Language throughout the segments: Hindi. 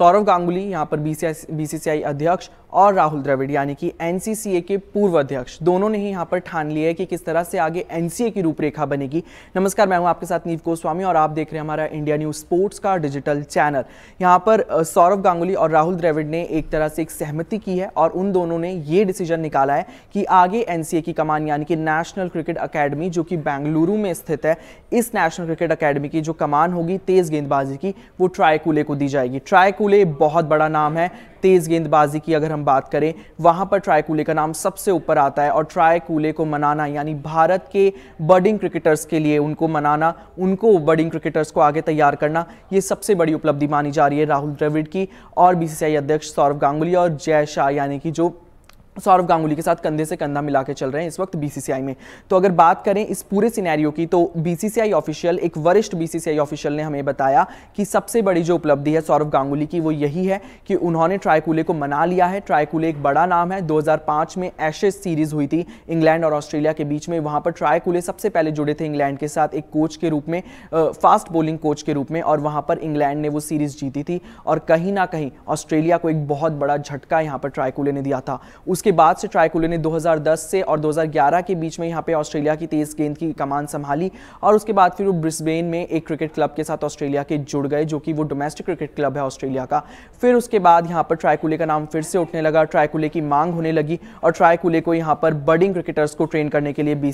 सौरव गांगुली यहाँ पर बीसीसीआई अध्यक्ष और राहुल द्रविड़ यानी कि एनसीसीए के पूर्व अध्यक्ष दोनों ने ही यहाँ पर ठान लिया है कि किस तरह से आगे एनसीए की रूपरेखा बनेगी नमस्कार मैं हूँ आपके साथ नीव गोस्वामी और आप देख रहे हैं हमारा इंडिया न्यूज स्पोर्ट्स का डिजिटल चैनल यहाँ पर सौरव गांगुली और राहुल द्रविड़ ने एक तरह से एक सहमति की है और उन दोनों ने ये डिसीजन निकाला है कि आगे एन की कमान यानी कि नेशनल क्रिकेट अकेडमी जो कि बेंगलुरु में स्थित है इस नेशनल क्रिकेट अकेडमी की जो कमान होगी तेज गेंदबाजी की वो ट्रायकूले को दी जाएगी ट्रायकूले ट्राइकूले बहुत बड़ा नाम है तेज़ गेंदबाजी की अगर हम बात करें वहाँ पर ट्रायकूले का नाम सबसे ऊपर आता है और ट्रायकूले को मनाना यानी भारत के बर्डिंग क्रिकेटर्स के लिए उनको मनाना उनको बर्डिंग क्रिकेटर्स को आगे तैयार करना ये सबसे बड़ी उपलब्धि मानी जा रही है राहुल द्रविड़ की और बीसीसीआई अध्यक्ष सौरव गांगुली और जय शाह यानी कि जो सौरव गांगुली के साथ कंधे से कंधा मिला के चल रहे हैं इस वक्त बीसीसीआई में तो अगर बात करें इस पूरे सिनेरियो की तो बीसीसीआई ऑफिशियल एक वरिष्ठ बीसीसीआई ऑफिशियल ने हमें बताया कि सबसे बड़ी जो उपलब्धि है सौरव गांगुली की वो यही है कि उन्होंने ट्राईकूले को मना लिया है ट्राईकूले एक बड़ा नाम है दो में एशेज सीरीज हुई थी इंग्लैंड और ऑस्ट्रेलिया के बीच में वहां पर ट्राईकूले सबसे पहले जुड़े थे इंग्लैंड के साथ एक कोच के रूप में फास्ट बॉलिंग कोच के रूप में और वहां पर इंग्लैंड ने वो सीरीज जीती थी और कहीं ना कहीं ऑस्ट्रेलिया को एक बहुत बड़ा झटका यहाँ पर ट्राईकूले ने दिया था उसके उसके बाद से ट्राइकुले ने 2010 से और 2011 के बीच में यहाँ पे ऑस्ट्रेलिया की तेज़ गेंद की कमान संभाली और उसके बाद फिर वो ब्रिस्बेन में एक क्रिकेट क्लब के साथ ऑस्ट्रेलिया के जुड़ गए जो कि वो डोमेस्टिक क्रिकेट क्लब है ऑस्ट्रेलिया का फिर उसके बाद यहाँ पर ट्राइकुले का नाम फिर से उठने लगा ट्राइकुले की मांग होने लगी और ट्राइकुले को यहाँ पर बडिंग क्रिकेटर्स को ट्रेन करने के लिए बी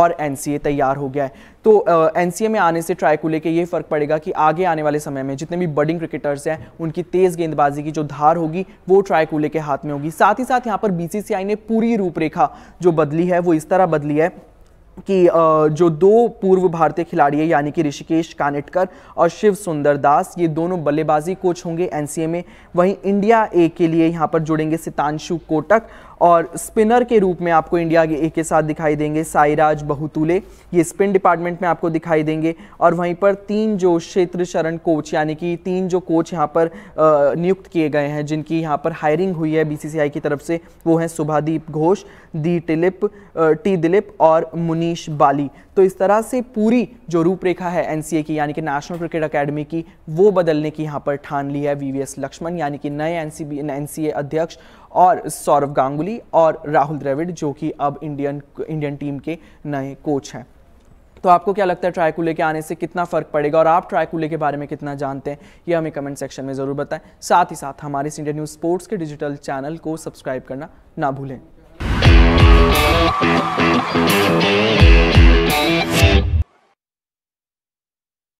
और एन तैयार हो गया है तो एन में आने से को के ये फ़र्क पड़ेगा कि आगे आने वाले समय में जितने भी बडिंग क्रिकेटर्स हैं उनकी तेज़ गेंदबाजी की जो धार होगी वो को के हाथ में होगी साथ ही साथ यहाँ पर बीसीसीआई ने पूरी रूपरेखा जो बदली है वो इस तरह बदली है कि जो दो पूर्व भारतीय खिलाड़ी है यानी कि ऋषिकेश कानेटकर और शिव सुंदर दास ये दोनों बल्लेबाजी कोच होंगे एनसीए में वहीं इंडिया ए के लिए यहाँ पर जुड़ेंगे सितांशु कोटक और स्पिनर के रूप में आपको इंडिया के के साथ दिखाई देंगे साईराज बहुतुले ये स्पिन डिपार्टमेंट में आपको दिखाई देंगे और वहीं पर तीन जो क्षेत्र शरण कोच यानी कि तीन जो कोच यहाँ पर नियुक्त किए गए हैं जिनकी यहाँ पर हायरिंग हुई है बीसीसीआई की तरफ से वो हैं सुभादीप घोष दी टिलिप टी दिलीप और मुनीष बाली तो इस तरह से पूरी जो रूपरेखा है एनसीए की यानी कि नेशनल क्रिकेट अकेडमी की वो बदलने की यहाँ पर ठान ली है वीवीएस लक्ष्मण यानी कि नए एनसीबी एनसीए अध्यक्ष और सौरव गांगुली और राहुल द्रविड़ जो कि अब इंडियन इंडियन टीम के नए कोच हैं तो आपको क्या लगता है ट्राई के आने से कितना फ़र्क पड़ेगा और आप ट्राई के बारे में कितना जानते हैं ये हमें कमेंट सेक्शन में ज़रूर बताएं साथ ही साथ हमारे इंडिया न्यूज़ स्पोर्ट्स के डिजिटल चैनल को सब्सक्राइब करना ना भूलें